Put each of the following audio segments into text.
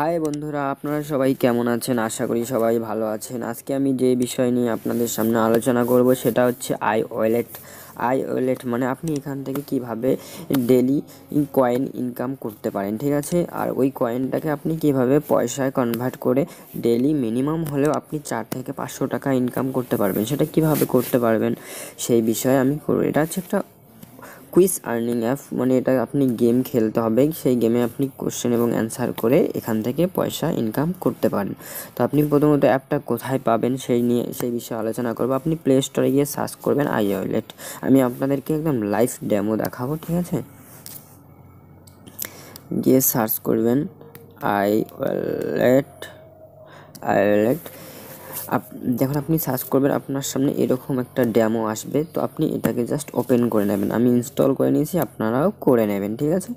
high বন্ধুরা আপনারা সবাই কেমন আছেন আশা করি সবাই ভালো আছেন আজকে আমি যে বিষয় নিয়ে আপনাদের সামনে আলোচনা করব সেটা হচ্ছে আই ওয়ালেট আই ওয়ালেট মানে আপনি এখান থেকে কিভাবে ডেলি কয়েন ইনকাম করতে পারেন ঠিক আছে আর ওই কয়েনটাকে আপনি কিভাবে পয়সায় কনভার্ট করে ডেলি মিনিমাম হলেও আপনি চার থেকে পাঁচশো টাকা ইনকাম করতে পারবেন সেটা কিভাবে করতে পারবেন সেই বিষয়ে আমি করব এটা হচ্ছে একটা কুইজ আর্নিং অ্যাপ মানে এটা আপনি গেম খেলতে হবে সেই গেমে আপনি কোশ্চেন এবং অ্যান্সার করে এখান থেকে পয়সা ইনকাম করতে পারেন তো আপনি প্রথমত অ্যাপটা কোথায় পাবেন সেই নিয়ে সেই বিষয়ে আলোচনা করবো আপনি প্লে স্টোরে গিয়ে সার্চ করবেন আই ওয়ালেট আমি আপনাদেরকে একদম লাইভ ডেমো দেখাবো ঠিক আছে গিয়ে সার্চ করবেন আই ওয়ালেট আই ওয়ালেট যখন আপনি সার্চ করবেন আপনার সামনে এরকম একটা ড্যামও আসবে তো আপনি এটাকে জাস্ট ওপেন করে নেবেন আমি ইনস্টল করে নিয়েছি আপনারাও করে নেবেন ঠিক আছে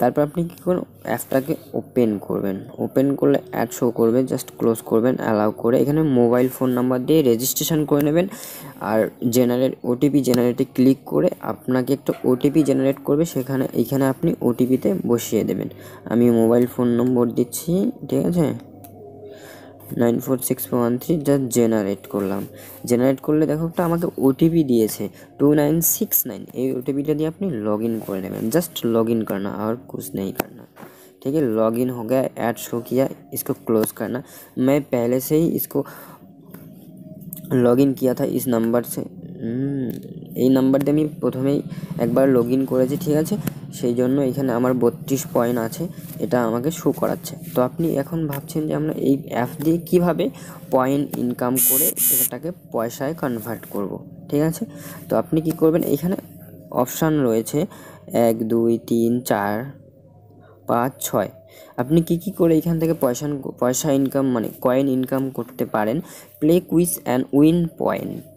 তারপর আপনি কী করুন অ্যাপটাকে ওপেন করবেন ওপেন করলে অ্যাড শো করবে জাস্ট ক্লোজ করবেন অ্যালাউ করে এখানে মোবাইল ফোন নাম্বার দিয়ে রেজিস্ট্রেশন করে নেবেন আর জেনারেট ওটিপি জেনারেটে ক্লিক করে আপনাকে একটা ওটিপি জেনারেট করবে সেখানে এখানে আপনি ওটিপিতে বসিয়ে দেবেন আমি মোবাইল ফোন নম্বর দিচ্ছি ঠিক আছে nine four six one three just generate করলাম জেনারেট করলে দেখো একটা আমাকে ওটিপি দিয়েছে টু নাইন সিক্স নাইন এই ওটিপিটা দিয়ে আপনি লগ ইন করে নেবেন জাস্ট লগ ইন करना আর कुछ নেই करना ঠিক আছে লগ ইন हो गया অ্যাড শো किया इसको ক্লোজ करना मैं पहले से ही লগ ইন কিয়া থা ইস নাম্বার সে এই নাম্বার দিয়ে আমি প্রথমেই একবার লগ ইন করেছি ঠিক আছে সেই জন্য এখানে আমার বত্রিশ পয়েন্ট আছে এটা আমাকে শো করাচ্ছে তো আপনি এখন ভাবছেন যে আমরা এই অ্যাপ দিয়ে কিভাবে পয়েন্ট ইনকাম করে সেটাকে পয়সায় কনভার্ট করব ঠিক আছে তো আপনি কি করবেন এখানে অপশান রয়েছে এক দুই তিন চার পাঁচ ছয় আপনি কি কি করে এখান থেকে পয়সা পয়সা ইনকাম মানে কয়েন ইনকাম করতে পারেন play quiz and win point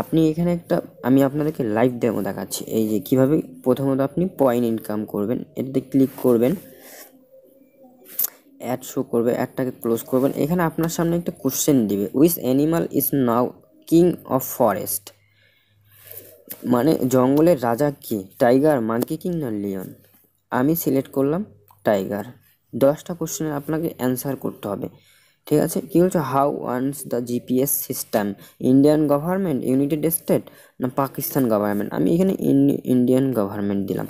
আপনি এখানে একটা আমি আপনাদেরকে লাইভ ডেমো দেখাচ্ছি এই যে কিভাবে প্রথমত আপনি পয়েন্ট ইনকাম করবেন এটাতে ক্লিক করবেন অ্যাড শো করবে অ্যাডটাকে ক্লোজ করবেন এখানে আপনার সামনে একটা কোশ্চেন দিবে which animal is now king of forest মানে জঙ্গলের রাজা কি টাইগার মাঙ্কি কিং না লিওন আমি সিলেক্ট করলাম টাইগার দশটা কোশ্চেনের আপনাকে অ্যান্সার করতে হবে ঠিক আছে কী হচ্ছে how earns the GPS system Indian government United State না পাকিস্তান গভর্নমেন্ট আমি এখানে ইন্ডিয়ান গভর্নমেন্ট দিলাম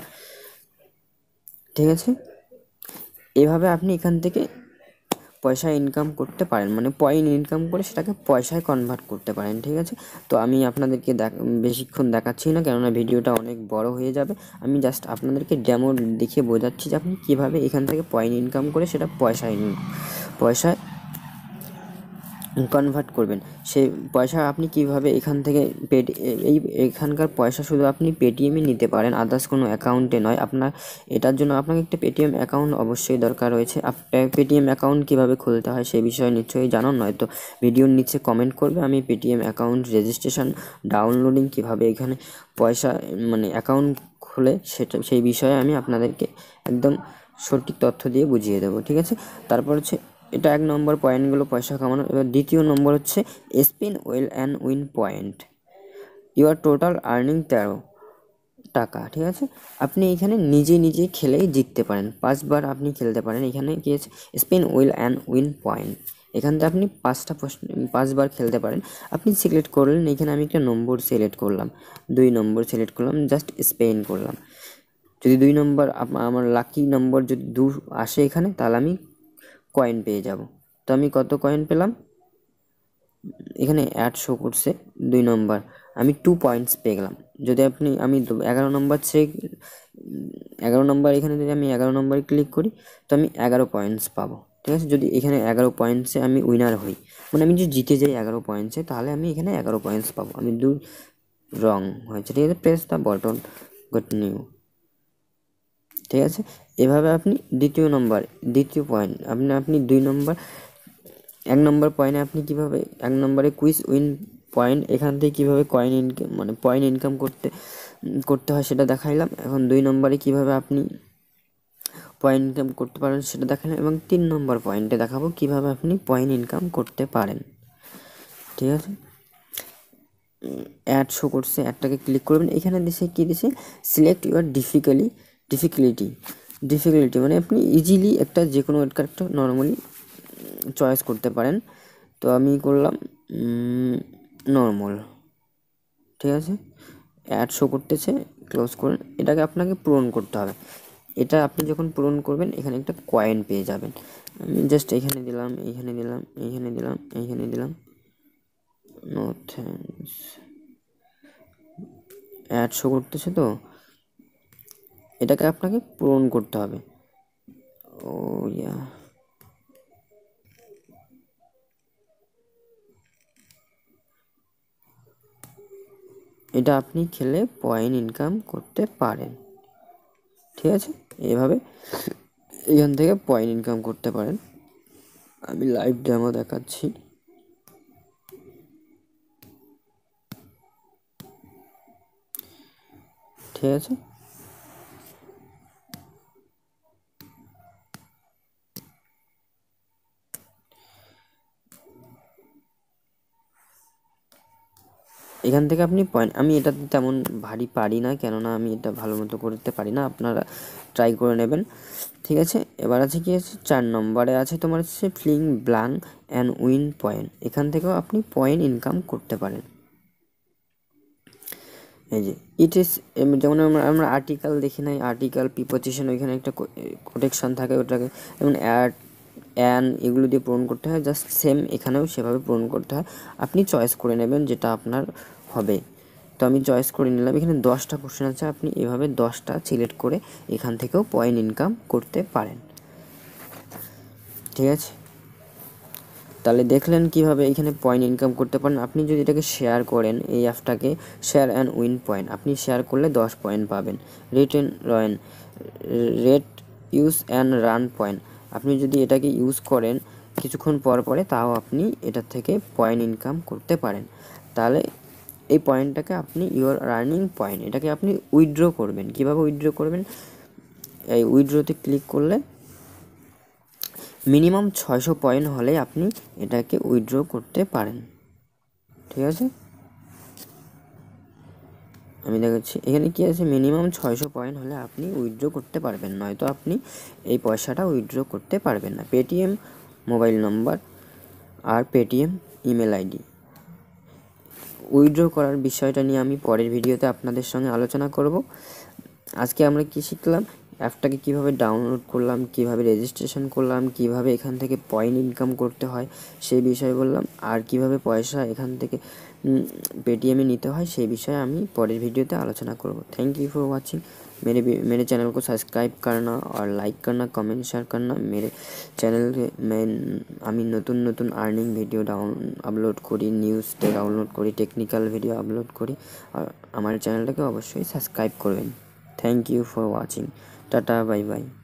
ঠিক আছে এভাবে আপনি এখান থেকে পয়সা ইনকাম করতে পারেন মানে পয়েন্ট ইনকাম করে সেটাকে পয়সায় কনভার্ট করতে পারেন ঠিক আছে তো আমি আপনাদেরকে দেখ বেশিক্ষণ দেখাচ্ছি না কেননা ভিডিওটা অনেক বড় হয়ে যাবে আমি জাস্ট আপনাদেরকে ডেমো দেখে বোঝাচ্ছি যে আপনি কীভাবে এখান থেকে পয়েন্ট ইনকাম করে সেটা পয়সায় পয়সায় কনভার্ট করবেন সেই পয়সা আপনি কিভাবে এখান থেকে এই এখানকার পয়সা শুধু আপনি পেটিএমে নিতে পারেন আদার্স কোনো অ্যাকাউন্টে নয় আপনার এটার জন্য আপনাকে একটা পেটিএম অ্যাকাউন্ট অবশ্যই দরকার রয়েছে পেটিএম অ্যাকাউন্ট কিভাবে খুলতে হয় সেই বিষয়ে নিশ্চয়ই জানান নয়তো ভিডিওর নিচে কমেন্ট করবে আমি পেটিএম অ্যাকাউন্ট রেজিস্ট্রেশন ডাউনলোডিং কিভাবে এখানে পয়সা মানে অ্যাকাউন্ট খুলে সেটা সেই বিষয়ে আমি আপনাদেরকে একদম সঠিক তথ্য দিয়ে বুঝিয়ে দেবো ঠিক আছে তারপর হচ্ছে এটা এক নম্বর পয়েন্টগুলো পয়সা কামানো এবার দ্বিতীয় নম্বর হচ্ছে spin wheel and win point your total earning তেরো টাকা ঠিক আছে আপনি এখানে নিজে নিজে খেলেই জিততে পারেন পাঁচবার আপনি খেলতে পারেন এখানে কি আছে spin wheel and win point এখান থেকে আপনি পাঁচটা পাঁচবার খেলতে পারেন আপনি সিলেক্ট করলেন এখানে আমি একটা নম্বর সিলেক্ট করলাম দুই নম্বর সিলেক্ট করলাম জাস্ট স্পেন করলাম যদি দুই নম্বর আমার লাকি নম্বর যদি দু আসে এখানে তাহলে আমি কয়েন পেয়ে যাব তো আমি কত কয়েন পেলাম এখানে অ্যাড শো করছে দুই নম্বর আমি টু পয়েন্টস পেয়ে গেলাম যদি আপনি আমি এগারো নম্বর চেক এগারো নম্বর এখানে যদি আমি এগারো নম্বরে ক্লিক করি তো আমি এগারো পয়েন্টস পাবো ঠিক আছে যদি এখানে এগারো পয়েন্টসে আমি উইনার হই মানে আমি যদি জিতে যাই এগারো পয়েন্টসে তাহলে আমি এখানে এগারো পয়েন্টস পাবো আমি দুই রং হয়েছে ঠিক আছে press the button got new ঠিক আছে এভাবে আপনি দ্বিতীয় নম্বর দ্বিতীয় পয়েন্ট আপনি আপনি দুই নম্বর এক নম্বর পয়েন্টে আপনি কিভাবে এক নম্বরে কুইজ উইন পয়েন্ট এখান থেকে কীভাবে কয়েন ইনকাম মানে পয়েন্ট ইনকাম করতে করতে হয় সেটা দেখাইলাম এখন দুই নম্বরে কিভাবে আপনি পয়েন্ট ইনকাম করতে পারেন সেটা দেখালাম এবং তিন নম্বর পয়েন্টে দেখাবো কিভাবে আপনি পয়েন্ট ইনকাম করতে পারেন ঠিক আছে অ্যাড শো করছে অ্যাডটাকে ক্লিক করবেন এখানে দিছে কী দিছে select your difficulty difficulty difficulty মানে আপনি ইজিলি একটা যে কোনো একটা একটা নর্মালি চয়েস করতে পারেন তো আমি করলাম নর্মাল ঠিক আছে অ্যাড শো করতেছে ক্লোজ করুন এটাকে আপনাকে পূরণ করতে হবে এটা আপনি যখন পূরণ করবেন এখানে একটা কয়েন পেয়ে যাবেন আমি জাস্ট এখানে দিলাম এইখানে দিলাম এইখানে দিলাম এইখানে দিলাম নো অ্যাড শো করতেছে তো এটাকে আপনাকে পূরণ করতে হবে ও ইয়া এটা আপনি খেলে পয়েন্ট ইনকাম করতে পারেন ঠিক আছে এভাবে এখান থেকে পয়েন্ট ইনকাম করতে পারেন আমি লাইভ ডেমো দেখাচ্ছি ঠিক আছে এখান থেকে আপনি পয়েন্ট আমি এটা তেমন ভারী পারি না কেননা আমি এটা ভালো মতো করতে পারি না আপনারা ট্রাই করে নেবেন ঠিক আছে এবার আছে কি আছে চার নম্বরে আছে তোমার হচ্ছে ফ্লিং ব্লাং অ্যান্ড উইন পয়েন্ট এখান থেকেও আপনি পয়েন্ট ইনকাম করতে পারেন এই যে ইট ইস যেমন আমরা আমরা আর্টিকেল দেখি নাই আর্টিকেল প্রিপোজিশন ওইখানে একটা কোটেকশন থাকে ওটাকে যেমন অ্যাড অ্যান এগুলো দিয়ে পূরণ করতে হয় জাস্ট সেম এখানেও সেভাবে পূরণ করতে হয় আপনি চয়েস করে নেবেন যেটা আপনার হবে তো আমি চয়েস করে নিলাম এখানে দশটা কোশ্চেন আছে আপনি এভাবে দশটা সিলেক্ট করে এখান থেকেও পয়েন্ট ইনকাম করতে পারেন ঠিক আছে তাহলে দেখলেন কিভাবে এখানে পয়েন্ট ইনকাম করতে পারেন আপনি যদি এটাকে শেয়ার করেন এই অ্যাপটাকে শেয়ার অ্যান্ড উইন পয়েন্ট আপনি শেয়ার করলে দশ পয়েন্ট পাবেন রিটেন রয়েন rate use and run point আপনি যদি এটাকে ইউজ করেন কিছুক্ষণ পর পরে তাও আপনি এটার থেকে পয়েন্ট ইনকাম করতে পারেন তাহলে এই পয়েন্টটাকে আপনি ইউর আর্নিং পয়েন্ট এটাকে আপনি উইথড্র করবেন কিভাবে উইথড্র করবেন এই উইথড্রতে ক্লিক করলে মিনিমাম ছয়শো পয়েন্ট হলে আপনি এটাকে উইথড্র করতে পারেন ঠিক আছে আমি দেখাচ্ছি এখানে কি আছে মিনিমাম ছয়শো পয়েন্ট হলে আপনি উইথড্র করতে পারবেন নয়তো আপনি এই পয়সাটা উইথড্র করতে পারবেন না পেটিএম মোবাইল নম্বর আর পেটিএম ইমেল আইডি উইথড্র করার বিষয়টা নিয়ে আমি পরের ভিডিওতে আপনাদের সঙ্গে আলোচনা করব আজকে আমরা কি শিখলাম অ্যাপটাকে কিভাবে ডাউনলোড করলাম কিভাবে রেজিস্ট্রেশন করলাম কিভাবে এখান থেকে পয়েন্ট ইনকাম করতে হয় সেই বিষয়ে বললাম আর কিভাবে পয়সা এখান থেকে পেটিএমে নিতে হয় সেই বিষয়ে আমি পরের ভিডিওতে আলোচনা করব থ্যাংক ইউ ফর ওয়াচিং মেরে मेरे चैनल को सब्सक्राइब আর লাইক लाइक करना कमेंट शेयर करना मेरे चैनल मैं আমি নতুন নতুন আর্নিং ভিডিও ডাউন আপলোড করি নিউজটা ডাউনলোড করি টেকনিক্যাল ভিডিও আপলোড করি আর আমার চ্যানেলটাকে অবশ্যই সাবস্ক্রাইব করবেন thank you for watching tata bye bye